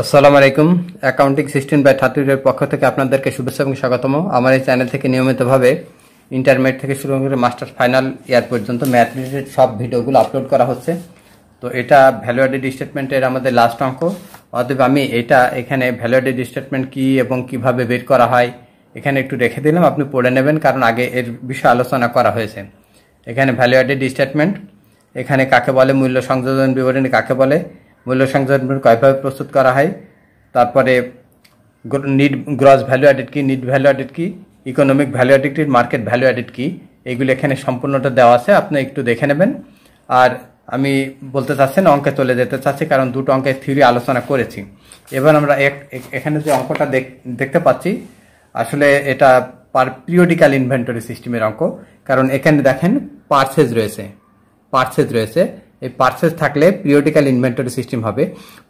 আসসালামু আলাইকুম accounting system by ঠাতুরের পক্ষ থেকে আপনাদেরকে শুভেচ্ছা এবং স্বাগতম আমার এই চ্যানেল থেকে নিয়মিতভাবে ইন্টারমিডিয়েট থেকে শুরু করে মাস্টার ফাইনাল ইয়ার পর্যন্ত ম্যাথ রিলেটেড সব ভিডিওগুলো আপলোড করা হচ্ছে তো এটা ভ্যালু অ্যাডেড স্টেটমেন্টের আমাদের লাস্ট অঙ্ক অতএব আমি এটা এখানে ভ্যালু অ্যাডেড স্টেটমেন্ট কী এবং কিভাবে বের করা হয় এখানে একটু রেখে দিলাম আপনি পড়ে নেবেন কারণ আগে এর বিষয়ে আলোচনা করা হয়েছে এখানে ভ্যালু অ্যাডেড স্টেটমেন্ট এখানে কাকে বলে মূল্য সংযোজন বিবরণী কাকে বলে মূল্য সংযোজন কয়ভাবে প্রস্তুত করা হয় তারপরে নিট গ্রস ভ্যালু অ্যাডেড কি নিট ভ্যালু অ্যাডেড কি ইকোনমিক ভ্যালু অ্যাডেড কি মার্কেট ভ্যালু অ্যাডেড কি এগুলো এখানে সম্পূর্ণটা দেওয়া আছে আপনি একটু দেখে নেবেন আর আমি বলতে চাচ্ছি না অঙ্কে চলে যেতে চাচ্ছি কারণ দুটো অঙ্কের থিওরি আলোচনা করেছি এবার আমরা এখানে যে অঙ্কটা দেখতে পাচ্ছি আসলে এটা পার পিরিয়ডিক্যাল ইনভেন্টরি সিস্টেমের অঙ্ক কারণ এখানে দেখেন পার্সেজ রয়েছে পার্সেজ রয়েছে এই পার্সেস থাকলে পিরিয়ডিক্যাল ইনভেন্টরি সিস্টেম হবে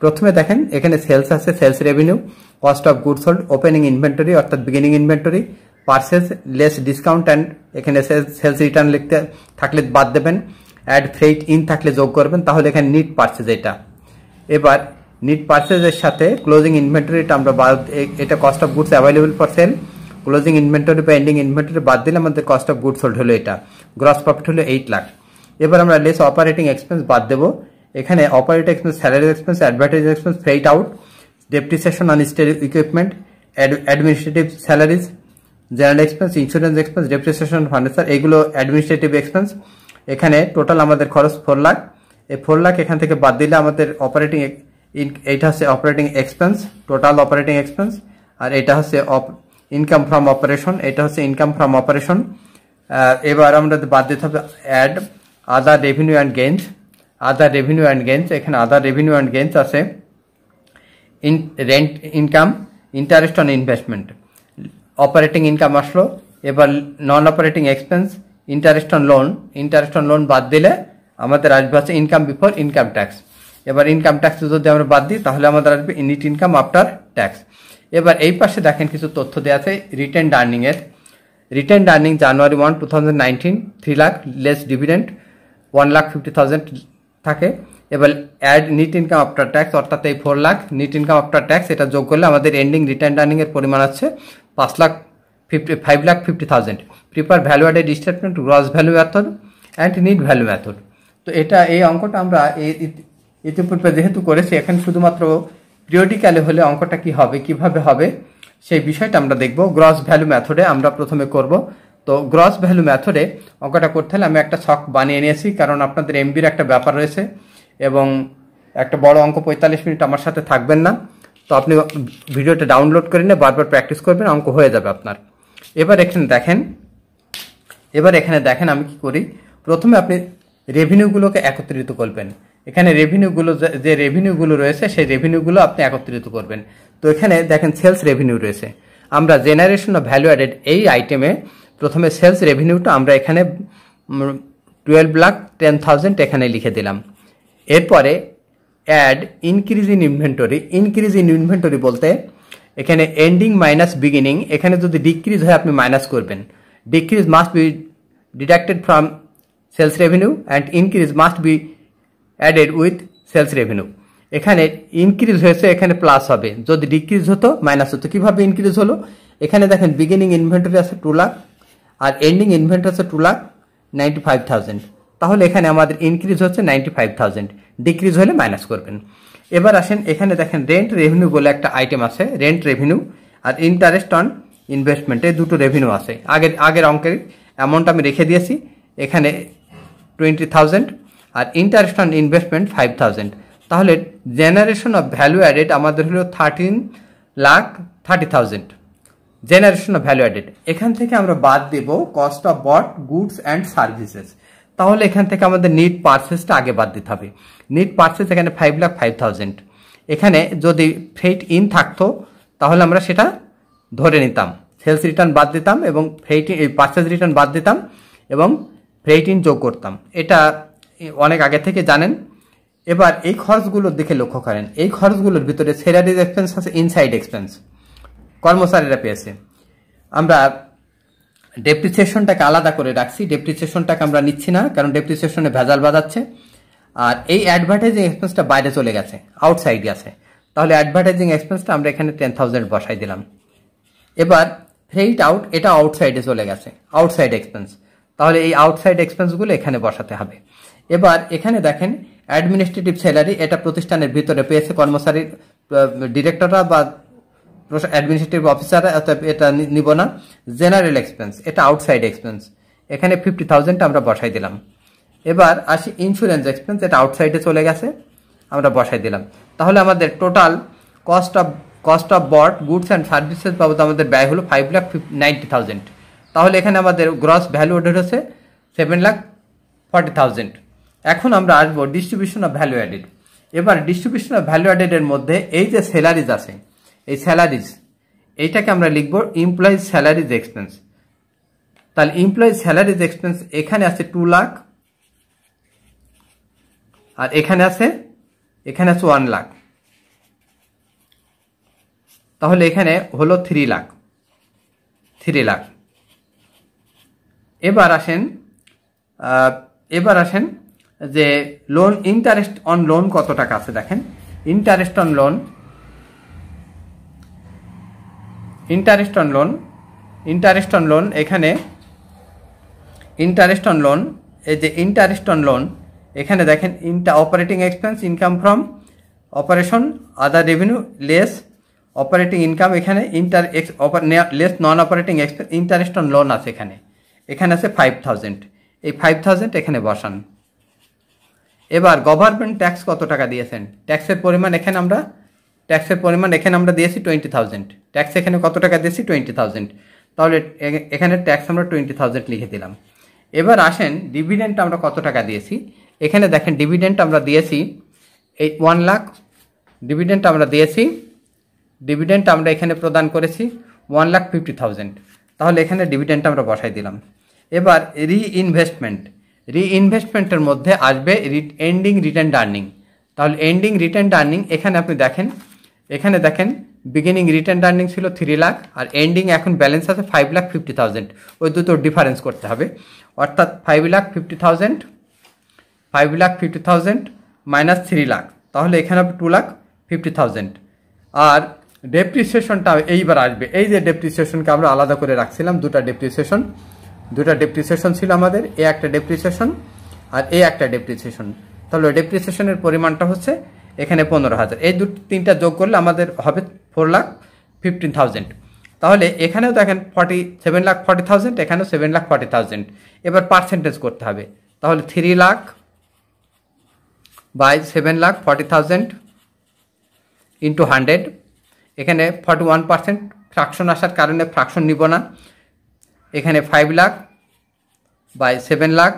প্রথমে দেখেন এখানে সেলস আছে sales revenue cost of goods sold opening inventory অর্থাৎ beginning inventory purchases less discount and এখানে সেলস রিটার্ন লিখতে থাকলে বাদ দেবেন অ্যাড ফ্রেইট ইন থাকলে যোগ করবেন তাহলে এখানে নিট পার্সেস এটা এবার নিট পার্সেসের সাথে ক্লোজিং ইনভেন্টরিটা আমরা বাদ এটা cost of goods available for sale closing inventory বা এন্ডিং ইনভেন্টরি বাদ দিলে আমাদের কস্ট অফ গুডস হোল্ড হলো এটা গ্রস প্রফিট হলো এইট লাখ এবার আমরা লেস অপারেটিং এক্সপেন্স বাদ দেবো এখানে operating expense salary expense advertise expense freight out depreciation on store equipment administrative salaries general expense insurance expense depreciation furniture এগুলো অ্যাডমিনিস্ট্রেটিভ এক্সপেন্স এখানে টোটাল আমাদের খরচ ফোর লাখ এই ফোর লাখ এখান থেকে বাদ দিলে আমাদের অপারেটিং এইটা হচ্ছে operating expense total operating expense আর এটা হচ্ছে ইনকাম ফ্রম অপারেশন এটা হচ্ছে ইনকাম ফ্রম অপারেশন এবার আমাদের বাদ দিতে হবে add other revenue and gains other revenue and gains এখানে আদার রেভিনিউ অ্যান্ড গেন্স আছে in rent income interest on investment operating income আসলো এবার non operating expense interest on loan interest on loan বাদ দিলে আমাদের আসবে আছে ইনকাম বিফোর ইনকাম ট্যাক্স এবার ইনকাম ট্যাক্স যদি আমরা বাদ দিই তাহলে আমাদের আসবে ইনিট ইনকাম আফটার ট্যাক্স এবার এই পাশে দেখেন কিছু তথ্য দেওয়া আছে রিটার্ন আর্নিংয়ের return earning January one two thousand nineteen three lakh less dividend one lakh fifty thousand থাকে এবার add net income after tax অর্থাৎ এই four lakh net income after tax এটা যোগ করলে আমাদের এন্ডিং রিটার্ন আর্নিংয়ের পরিমাণ আছে পাঁচ lakh fifty five lakh fifty thousand prepare value added statement gross value method and net value method তো এটা এই অঙ্কটা আমরা ইতিপূর্বে যেহেতু করেছি এখন শুধুমাত্র পিরিয়ডিক্যালে হলে অঙ্কটা কি হবে কিভাবে হবে সেই বিষয়টা আমরা দেখব গ্রস ভ্যালু মেথডে আমরা প্রথমে করব তো গ্রস ভ্যালু মেথডে অঙ্কটা করতে হলে আমি একটা শখ বানিয়ে নিয়েছি কারণ আপনাদের এমবির একটা ব্যাপার রয়েছে এবং একটা বড় অঙ্ক পঁয়তাল্লিশ মিনিট আমার সাথে থাকবেন না তো আপনি ভিডিওটা ডাউনলোড করে নিয়ে বারবার প্র্যাকটিস করবেন অঙ্ক হয়ে যাবে আপনার এবার এখানে দেখেন এবার এখানে দেখেন আমি কি করি প্রথমে আপনি রেভিনিউগুলোকে একত্রিত করবেন এখানে রেভিনিউগুলো যে রেভিনিউগুলো রয়েছে সেই রেভিনিউগুলো আপনি একত্রিত করবেন তো এখানে দেখেন সেলস রেভিনিউ রয়েছে আমরা জেনারেশন অফ ভ্যালু অ্যাডেড এই আইটেমে প্রথমে সেলস রেভিনিউটা আমরা এখানে টুয়েলভ লাখ টেন থাউজেন্ড এখানে লিখে দিলাম এরপরে add increase in inventory increase in inventory বলতে এখানে এন্ডিং মাইনাস বিগিনিং এখানে যদি ডিক্রিজ হয় আপনি মাইনাস করবেন decrease must be deducted from sales revenue and increase must be added with sales revenue এখানে ইনক্রিজ হয়েছে এখানে প্লাস হবে যদি ডিক্রিজ হতো মাইনাস হতো কীভাবে ইনক্রিজ হলো এখানে দেখেন বিগিনিং ইনভেন্টরি আছে টু লাখ আর এন্ডিং ইনভেন্ট হচ্ছে two lakh ninety five thousand তাহলে এখানে আমাদের ইনক্রিজ হচ্ছে নাইনটি ফাইভ থাউজেন্ড ডিক্রিজ হলে মাইনাস করবেন এবার আসেন এখানে দেখেন রেন্ট রেভিনিউ বলে একটা আইটেম আছে রেন্ট রেভিনিউ আর ইন্টারেস্ট অন ইনভেস্টমেন্টে দুটো রেভিনিউ আছে আগের আগের অঙ্কের অ্যামাউন্ট আমি রেখে দিয়েছি এখানে টোয়েন্টি থাউজেন্ড আর interest on investment five thousand তাহলে জেনারেশন অফ ভ্যালু অ্যাডেড আমাদের হলো thirteen lakh thirty thousand generation of value added এখান থেকে আমরা বাদ দেব cost of bought goods and services তাহলে এখান থেকে আমাদের নিট পার্সেসটা আগে বাদ দিতে হবে নিট পার্সেস এখানে ফাইভ লাখ ফাইভ থাউজেন্ড এখানে যদি ফেট ইন থাকতো তাহলে আমরা সেটা ধরে নিতাম সেলস রিটার্ন বাদ দিতাম এবং ফেট ইন পার্সেস রিটার্ন বাদ দিতাম এবং ফেট ইন যোগ করতাম এটা অনেক আগে থেকে জানেন এবার এই খরচগুলোর দিকে লক্ষ্য করেন এই খরচগুলোর ভিতরে সেলারিজ এক্সপেন্স আছে ইনসাইড এক্সপেন্স কর্মচারীরা পেয়েছে আমরা ডেপ্রিসিয়েশনটাকে আলাদা করে রাখছি ডেপ্রিসিয়েশনটাকে আমরা নিচ্ছি না কারণ ডেপ্রিসিয়েশনে ভেজাল বাজাচ্ছে আর এই অ্যাডভার্টাইজিং এক্সপেন্সটা বাইরে চলে গেছে আউটসাইড গেছে তাহলে অ্যাডভার্টাইজিং এক্সপেন্সটা আমরা এখানে টেন থাউজেন্ড বসাই দিলাম এবার ফ্রেইট আউট এটা আউটসাইডে চলে গেছে আউটসাইড এক্সপেন্স তাহলে এই আউটসাইড এক্সপেন্সগুলো এখানে বসাতে হবে এবার এখানে দেখেন অ্যাডমিনিস্ট্রেটিভ স্যালারি এটা প্রতিষ্ঠানের ভিতরে পেয়েছে কর্মচারীর ডিরেক্টররা বা অ্যাডমিনিস্ট্রেটিভ অফিসার অর্থাৎ এটা নিব না জেনারেল এক্সপেন্স এটা আউটসাইড এক্সপেন্স এখানে ফিফটি থাউজেন্ডটা আমরা বসাই দিলাম এবার আসি ইন্স্যুরেন্স এক্সপেন্স এটা আউটসাইডে চলে গেছে আমরা বসাই দিলাম তাহলে আমাদের total cost of cost of bought goods and services বাবদ আমাদের ব্যয় হলো ফাইভ লাখ নাইনটি থাউজেন্ড তাহলে এখানে আমাদের গ্রস ভ্যালু অর্ডার হচ্ছে সেভেন লাখ ফর্টি থাউজেন্ড এখন আমরা আসবো ডিস্ট্রিবিউশন অফ ভ্যালু অ্যাডেড এবার ডিস্ট্রিবিউশন অফ ভ্যালু অ্যাডেডের মধ্যে এই যে স্যালারিজ আছে এই স্যালারিজ এইটাকে আমরা লিখব এমপ্লয়িজ স্যালারিজ এক্সপেন্স তাহলে এমপ্লয়িজ স্যালারিজ এক্সপেন্স এখানে আছে টু লাখ আর এখানে আছে এখানে আছে ওয়ান লাখ তাহলে এখানে হলো থ্রি লাখ থ্রি লাখ এবার আসেন এবার আসেন যে লোন ইন্টারেস্ট অন লোন কত টাকা আছে দেখেন interest on loan interest on loan interest on loan এখানে ইন্টারেস্ট অন লোন এই যে ইন্টারেস্ট অন লোন এখানে দেখেন inter operating expense income from operation other revenue less operating income এখানে inter ex less non operating expense interest on loan আছে এখানে এখানে আছে ফাইভ থাউজেন্ড এই ফাইভ থাউজেন্ড এখানে বসান এবার গভর্নমেন্ট ট্যাক্স কত টাকা দিয়েছেন ট্যাক্সের পরিমাণ এখানে আমরা ট্যাক্সের পরিমাণ এখানে আমরা দিয়েছি টোয়েন্টি থাউজেন্ড ট্যাক্স এখানে কত টাকা দিয়েছি টোয়েন্টি থাউজেন্ড তাহলে এখানে ট্যাক্স আমরা টোয়েন্টি থাউজেন্ড লিখে দিলাম এবার আসেন ডিভিডেন্ট আমরা কত টাকা দিয়েছি এখানে দেখেন ডিভিডেন্ট আমরা দিয়েছি এই ওয়ান লাখ ডিভিডেন্ট আমরা দিয়েছি ডিভিডেন্ট আমরা এখানে প্রদান করেছি ওয়ান লাখ ফিফটি থাউজেন্ড তাহলে এখানে ডিভিডেন্ট আমরা বসাই দিলাম এবার রি রি রিইনভেস্টমেন্টের মধ্যে আসবে এন্ডিং রিটার্ন আর্নিং তাহলে এন্ডিং রিটার্ন আর্নিং এখানে আপনি দেখেন এখানে দেখেন বিগিনিং রিটার্ন আর্নিং ছিল থ্রি লাখ আর এন্ডিং এখন ব্যালেন্স আছে ফাইভ লাখ ফিফটি থাউজেন্ড ওই দুটো ডিফারেন্স করতে হবে অর্থাৎ five lakh fifty thousand five lakh fifty thousand minus three lakh তাহলে এখানে হবে টু লাখ ফিফটি থাউজেন্ড আর ডেপ্রিসিয়েশনটা এইবার আসবে এই যে ডেপ্রিসিয়েশনকে আমরা আলাদা করে রাখছিলাম দুটা ডেপ্রিসিয়েশন দুটা ডেপ্রিসিয়েশন ছিল আমাদের এ একটা ডেপ্রিসিয়েশন আর এ একটা ডেপ্রিসিয়েশন তাহলে ডেপ্রিসিয়েশনের পরিমাণটা হচ্ছে এখানে পনেরো হাজার এই দু তিনটা যোগ করলে আমাদের হবে ফোর লাখ ফিফটিন থাউজেন্ড তাহলে এখানেও দেখেন forty seven lakh forty thousand এখানেও সেভেন লাখ ফর্টি থাউজেন্ড এবার পার্সেন্টেজ করতে হবে তাহলে three lakh by seven lakh forty thousand into hundred এখানে ফর্টি ওয়ান পার্সেন্ট ফ্রাকশন আসার কারণে ফ্রাকশন নিব না এখানে five lakh by seven lakh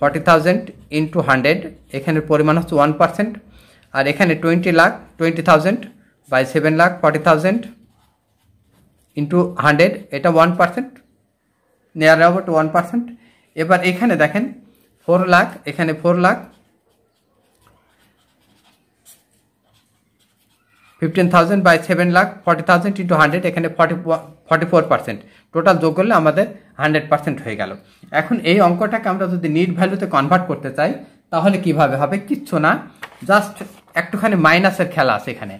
forty thousand into hundred এখানের পরিমাণ হচ্ছে ওয়ান পার্সেন্ট আর এখানে twenty lakh twenty thousand by seven lakh forty thousand into hundred এটা one percent near about one percent এবার এখানে দেখেন ফোর লাখ এখানে four lakh fifteen thousand by seven lakh forty thousand into hundred এখানে forty forty four percent total যোগ করলে আমাদের হান্ড্রেড পার্সেন্ট হয়ে গেল এখন এই অঙ্কটাকে আমরা যদি নিট ভ্যালুতে কনভার্ট করতে চাই তাহলে কিভাবে হবে কিচ্ছু না জাস্ট একটুখানি মাইনাসের খেলা আছে এখানে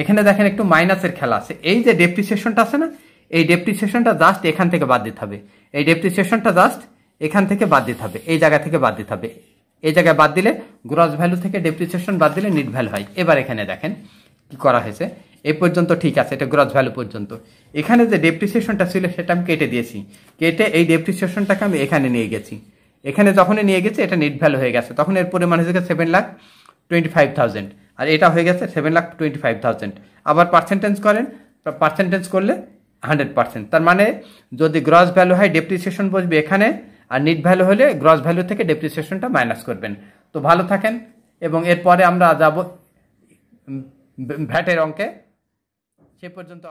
এখানে দেখেন একটু মাইনাসের খেলা আছে এই যে ডেপ্রিসিয়েশনটা আছে না এই ডেপ্রিসিয়েশনটা জাস্ট এখান থেকে বাদ দিতে হবে এই ডেপ্রিসিয়েশনটা জাস্ট এখান থেকে বাদ দিতে হবে এই জায়গা থেকে বাদ দিতে হবে এই জায়গায় বাদ দিলে গ্রস ভ্যালু থেকে ডেপ্রিসিয়েশন বাদ দিলে নিট ভ্যালু হয় এবার এখানে দেখেন কি করা হয়েছে এ পর্যন্ত ঠিক আছে এটা গ্রস ভ্যালু পর্যন্ত এখানে যে ডেপ্রিসিয়েশনটা ছিল সেটা আমি কেটে দিয়েছি কেটে এই ডেপ্রিসিয়েশনটাকে আমি এখানে নিয়ে গেছি এখানে যখনই নিয়ে গেছি এটা নিট ভ্যালু হয়ে গেছে তখন এর পরিমাণ হয়েছে seven lakh twenty five thousand আর এটা হয়ে গেছে seven lakh twenty five thousand আবার পার্সেন্টেজ করেন পার্সেন্টেজ করলে হান্ড্রেড পার্সেন্ট তার মানে যদি গ্রস ভ্যালু হয় ডেপ্রিসিয়েশন বসবে এখানে আর নিট ভ্যালু হলে গ্রস ভ্যালু থেকে ডেপ্রিসিয়েশনটা মাইনাস করবেন তো ভালো থাকেন এবং এরপরে আমরা যাব ভ্যাটের অঙ্কে সে পর্যন্ত